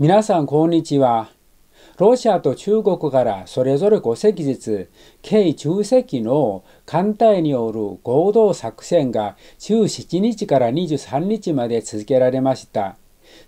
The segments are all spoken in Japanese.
皆さん、こんにちは。ロシアと中国からそれぞれ5隻ずつ、計10隻の艦隊による合同作戦が17日から23日まで続けられました。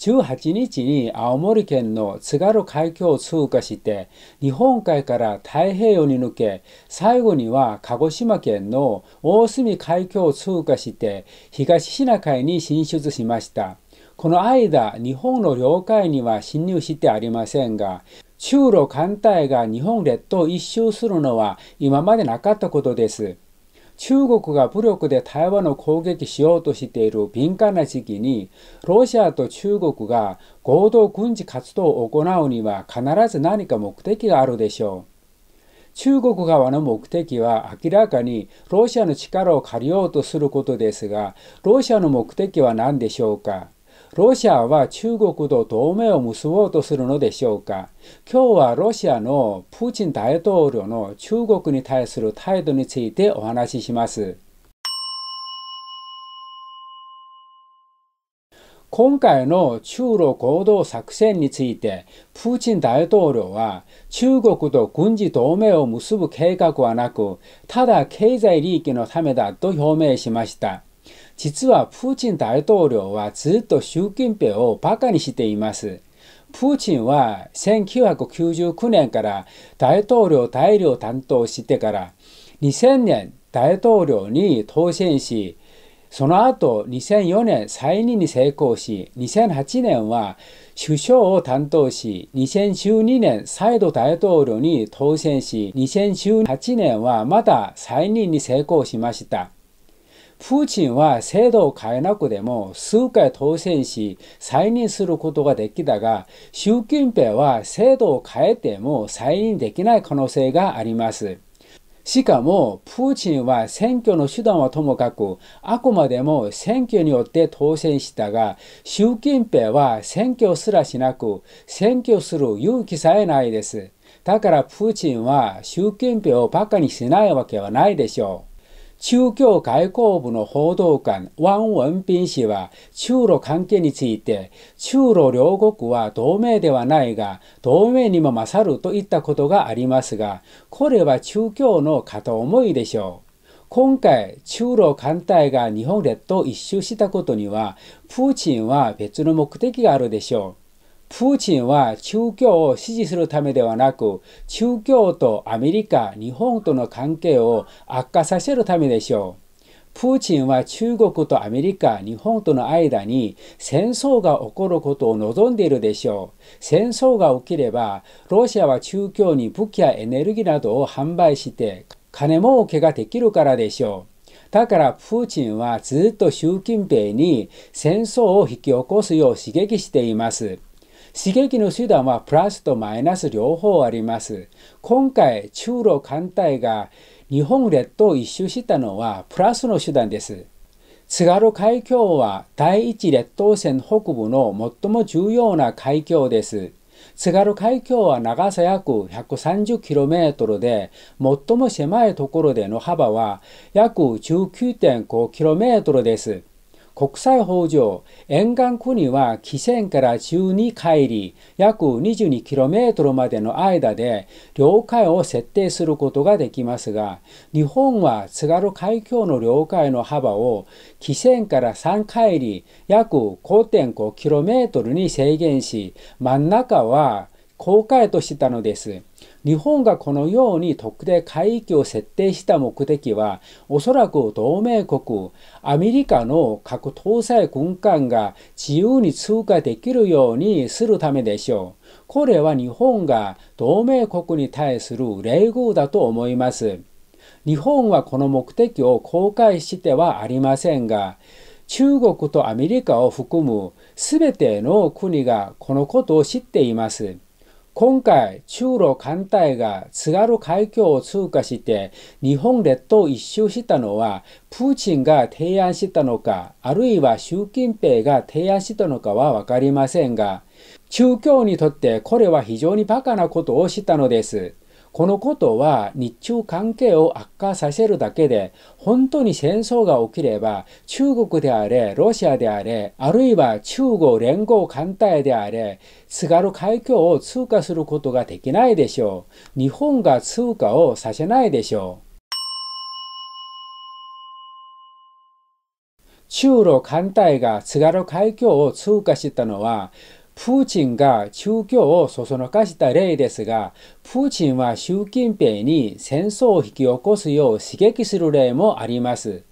18日に青森県の津軽海峡を通過して日本海から太平洋に抜け最後には鹿児島県の大隅海峡を通過して東シナ海に進出しました。この間、日本の領海には侵入してありませんが、中ロ艦隊が日本列島を一周するのは今までなかったことです。中国が武力で台湾を攻撃しようとしている敏感な時期に、ロシアと中国が合同軍事活動を行うには必ず何か目的があるでしょう。中国側の目的は明らかにロシアの力を借りようとすることですが、ロシアの目的は何でしょうかロシアは中国と同盟を結ぼうとするのでしょうか今日はロシアのプーチン大統領の中国に対する態度についてお話しします。今回の中ロ合同作戦について、プーチン大統領は中国と軍事同盟を結ぶ計画はなく、ただ経済利益のためだと表明しました。実はプーチン大統領はずっと習近平をバカにしています。プーチンは1999年から大統領代理を担当してから2000年大統領に当選し、その後2004年再任に成功し、2008年は首相を担当し、2012年再度大統領に当選し、2018年はまた再任に成功しました。プーチンは制度を変えなくても数回当選し再任することができたが、習近平は制度を変えても再任できない可能性があります。しかも、プーチンは選挙の手段はともかく、あくまでも選挙によって当選したが、習近平は選挙すらしなく、選挙する勇気さえないです。だからプーチンは習近平をバカにしないわけはないでしょう。中共外交部の報道官、ワン・ウンピン氏は、中ロ関係について、中ロ両国は同盟ではないが、同盟にも勝るといったことがありますが、これは中共の片思いでしょう。今回、中ロ艦隊が日本列島を一周したことには、プーチンは別の目的があるでしょう。プーチンは中共を支持するためではなく、中共とアメリカ、日本との関係を悪化させるためでしょう。プーチンは中国とアメリカ、日本との間に戦争が起こることを望んでいるでしょう。戦争が起きれば、ロシアは中共に武器やエネルギーなどを販売して、金儲けができるからでしょう。だからプーチンはずっと習近平に戦争を引き起こすよう刺激しています。刺激の手段はプラスとマイナス両方あります。今回、中ロ艦隊が日本列島を一周したのはプラスの手段です。津軽海峡は第一列島線北部の最も重要な海峡です。津軽海峡は長さ約 130km で、最も狭いところでの幅は約 19.5km です。国際法上、沿岸国は汽船から12海里、約 22km までの間で領海を設定することができますが、日本は津軽海峡の領海の幅を汽船から3海里、約 5.5km に制限し、真ん中は公開としたのです。日本がこのように特定海域を設定した目的は、おそらく同盟国、アメリカの核搭載軍艦が自由に通過できるようにするためでしょう。これは日本が同盟国に対する礼遇だと思います。日本はこの目的を公開してはありませんが、中国とアメリカを含む全ての国がこのことを知っています。今回、中ロ艦隊が津軽海峡を通過して日本列島一周したのは、プーチンが提案したのか、あるいは習近平が提案したのかはわかりませんが、中共にとってこれは非常にバカなことをしたのです。このことは日中関係を悪化させるだけで、本当に戦争が起きれば、中国であれ、ロシアであれ、あるいは中国連合艦隊であれ、津軽海峡を通過することができないでしょう。日本が通過をさせないでしょう。中ロ艦隊が津軽海峡を通過したのは、プーチンが宗教をそそのかした例ですが、プーチンは習近平に戦争を引き起こすよう刺激する例もあります。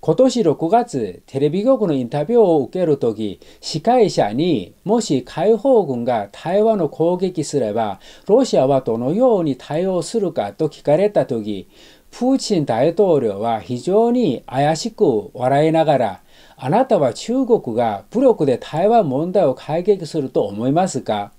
今年6月、テレビ局のインタビューを受けるとき、司会者にもし解放軍が台湾を攻撃すれば、ロシアはどのように対応するかと聞かれたとき、プーチン大統領は非常に怪しく笑いながら、あなたは中国が武力で台湾問題を解決すると思いますか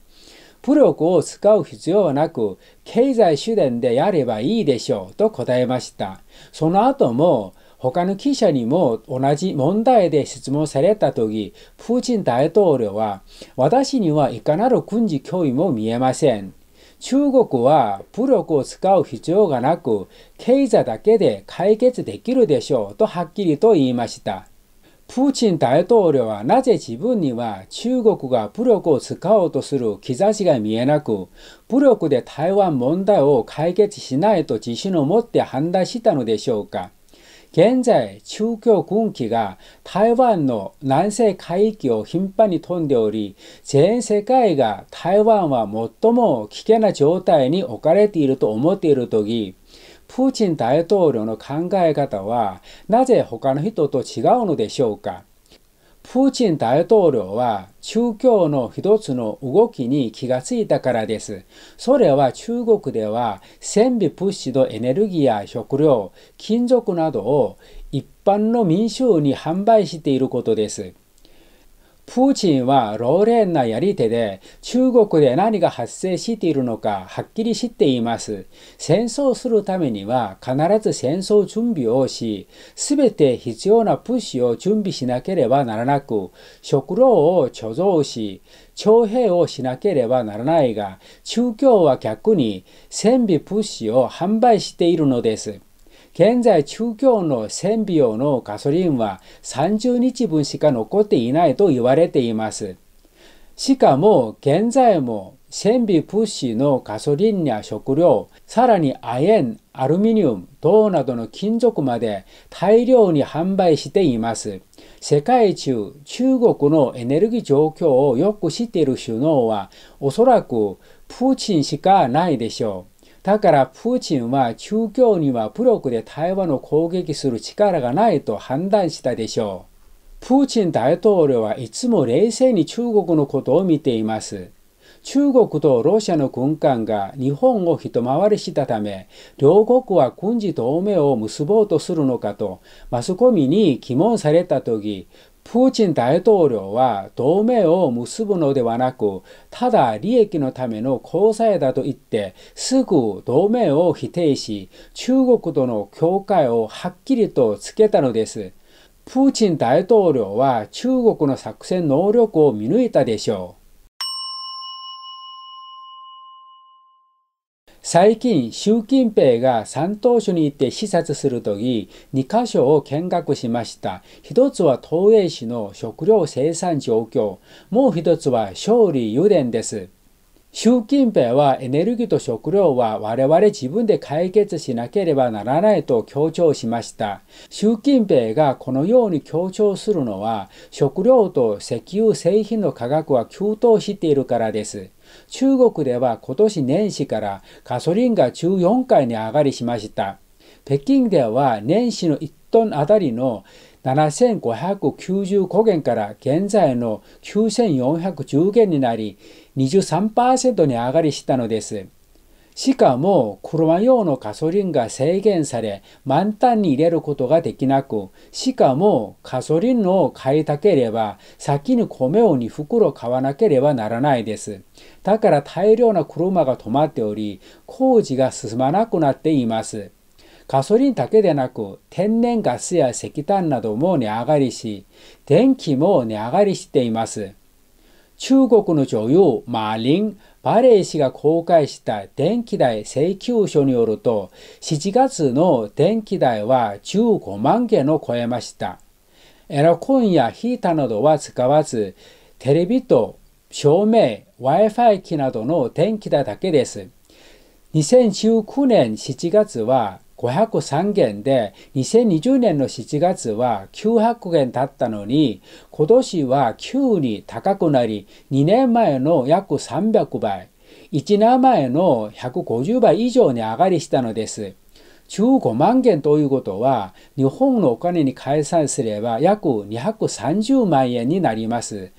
武力を使う必要はなく、経済手段でやればいいでしょうと答えました。その後も、他の記者にも同じ問題で質問された時、プーチン大統領は、私にはいかなる軍事脅威も見えません。中国は武力を使う必要がなく、経済だけで解決できるでしょうとはっきりと言いました。プーチン大統領はなぜ自分には中国が武力を使おうとする兆しが見えなく、武力で台湾問題を解決しないと自信を持って判断したのでしょうか。現在、中共軍機が台湾の南西海域を頻繁に飛んでおり、全世界が台湾は最も危険な状態に置かれていると思っているとき、プーチン大統領の考え方はなぜ他の人と違うのでしょうかプーチン大統領は宗教の一つの動きに気がついたからです。それは中国では戦備物資のエネルギーや食料、金属などを一般の民衆に販売していることです。プーチンは老練なやり手で中国で何が発生しているのかはっきり知っています。戦争するためには必ず戦争準備をし、すべて必要な物資を準備しなければならなく、食糧を貯蔵し、徴兵をしなければならないが、中共は逆に戦備物資を販売しているのです。現在中共の1000のガソリンは30日分しか残っていないと言われています。しかも現在も1 0尾物資のガソリンや食料、さらに亜鉛、アルミニウム、銅などの金属まで大量に販売しています。世界中、中国のエネルギー状況をよく知っている首脳は、おそらくプーチンしかないでしょう。だからプーチンは中共には武力で台湾を攻撃する力がないと判断したでしょう。プーチン大統領はいつも冷静に中国のことを見ています。中国とロシアの軍艦が日本を一回りしたため、両国は軍事同盟を結ぼうとするのかと、マスコミに疑問されたとき、プーチン大統領は同盟を結ぶのではなく、ただ利益のための交際だと言って、すぐ同盟を否定し、中国との境界をはっきりとつけたのです。プーチン大統領は中国の作戦能力を見抜いたでしょう。最近、習近平が山東省に行って視察するとき、2箇所を見学しました。一つは東映市の食料生産状況、もう一つは勝利油田です。習近平はエネルギーと食料は我々自分で解決しなければならないと強調しました。習近平がこのように強調するのは食料と石油製品の価格は急騰しているからです。中国では今年年始からガソリンが14回に上がりしました。北京では年始の1トンあたりの7595元から現在の9410元になり23%に上がりしたのです。しかも車用のガソリンが制限され満タンに入れることができなく、しかもガソリンを買いたければ先に米を2袋買わなければならないです。だから大量な車が止まっており、工事が進まなくなっています。ガソリンだけでなく、天然ガスや石炭なども値上がりし、電気も値上がりしています。中国の女優マーリン・バレー氏が公開した電気代請求書によると、7月の電気代は15万件を超えました。エアコンやヒーターなどは使わず、テレビと照明、Wi-Fi 機などの電気代だけです。2019年7月は503件で2020年の7月は900件だったのに今年は急に高くなり2年前の約300倍1年前の150倍以上に上がりしたのです。15万件ということは日本のお金に換算すれば約230万円になります。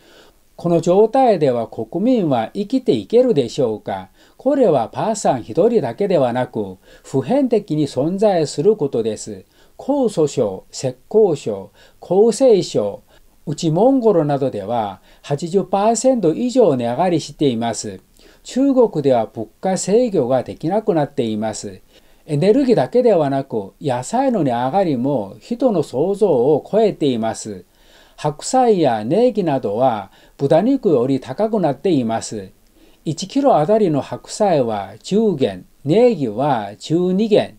この状態では国民は生きていけるでしょうかこれはパーさん一人だけではなく、普遍的に存在することです。高祖省、浙江省、厚生省、うちモンゴルなどでは80%以上値上がりしています。中国では物価制御ができなくなっています。エネルギーだけではなく、野菜の値上がりも人の想像を超えています。白菜やネギなどは豚肉より高くなっています。1キロあたりの白菜は10元、ネギは12元、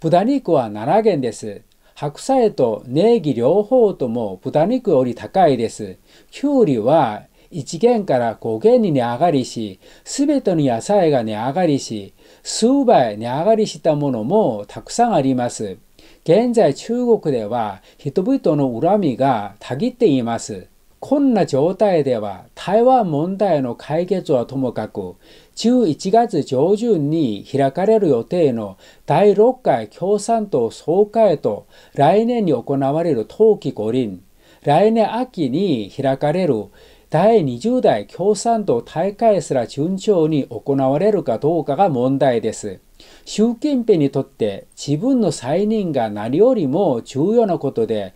豚肉は7元です。白菜とネギ両方とも豚肉より高いです。きゅうりは1元から5元に値上がりし、すべての野菜が値上がりし、数倍値上がりしたものもたくさんあります。現在中国では人々の恨みがたぎっています。こんな状態では台湾問題の解決はともかく11月上旬に開かれる予定の第6回共産党総会と来年に行われる冬季五輪来年秋に開かれる第20代共産党大会すら順調に行われるかどうかが問題です。習近平にとって自分の再任が何よりも重要なことで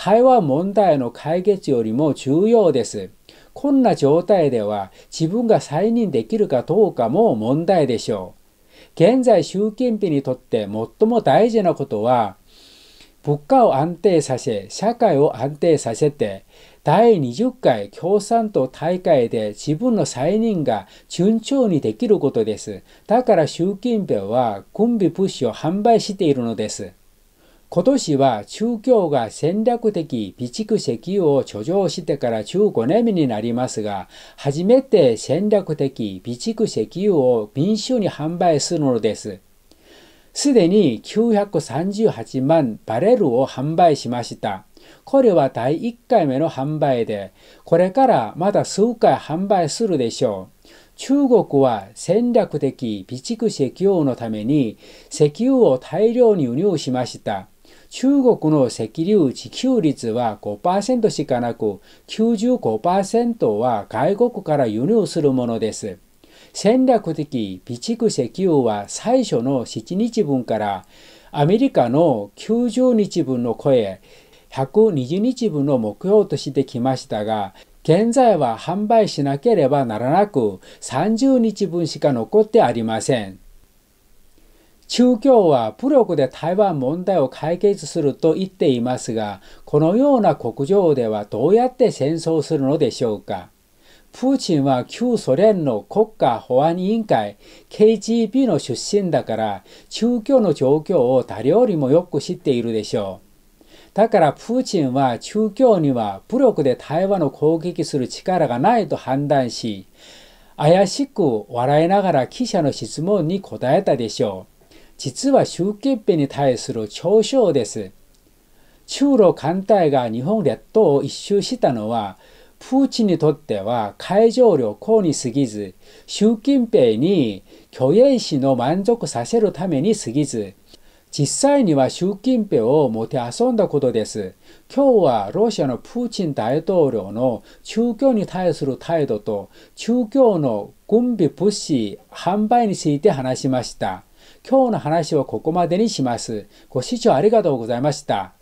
台湾問題の解決よりも重要です。こんな状態では自分が再任できるかどうかも問題でしょう。現在習近平にとって最も大事なことは物価を安定させ社会を安定させて第20回共産党大会で自分の再任が順調にできることです。だから習近平は軍備物資を販売しているのです。今年は中共が戦略的備蓄石油を貯蔵してから15年目になりますが、初めて戦略的備蓄石油を民衆に販売するのです。すでに938万バレルを販売しました。これは第1回目の販売で、これからまだ数回販売するでしょう。中国は戦略的備蓄石油のために石油を大量に輸入しました。中国の石油自給率は5%しかなく、95%は外国から輸入するものです。戦略的備蓄石油は最初の7日分からアメリカの90日分の声120日分の目標としてきましたが現在は販売しなければならなく30日分しか残ってありません。中共は武力で台湾問題を解決すると言っていますが、このような国情ではどうやって戦争するのでしょうか。プーチンは旧ソ連の国家保安委員会 KGB の出身だから、中共の状況を誰よりもよく知っているでしょう。だからプーチンは中共には武力で台湾を攻撃する力がないと判断し、怪しく笑いながら記者の質問に答えたでしょう。実は習近平に対する嘲笑です。中ロ艦隊が日本列島を一周したのは、プーチンにとっては海上旅行に過ぎず、習近平に虚栄心の満足させるために過ぎず、実際には習近平をもて遊んだことです。今日はロシアのプーチン大統領の中共に対する態度と中共の軍備物資販売について話しました。今日の話はここまでにします。ご視聴ありがとうございました。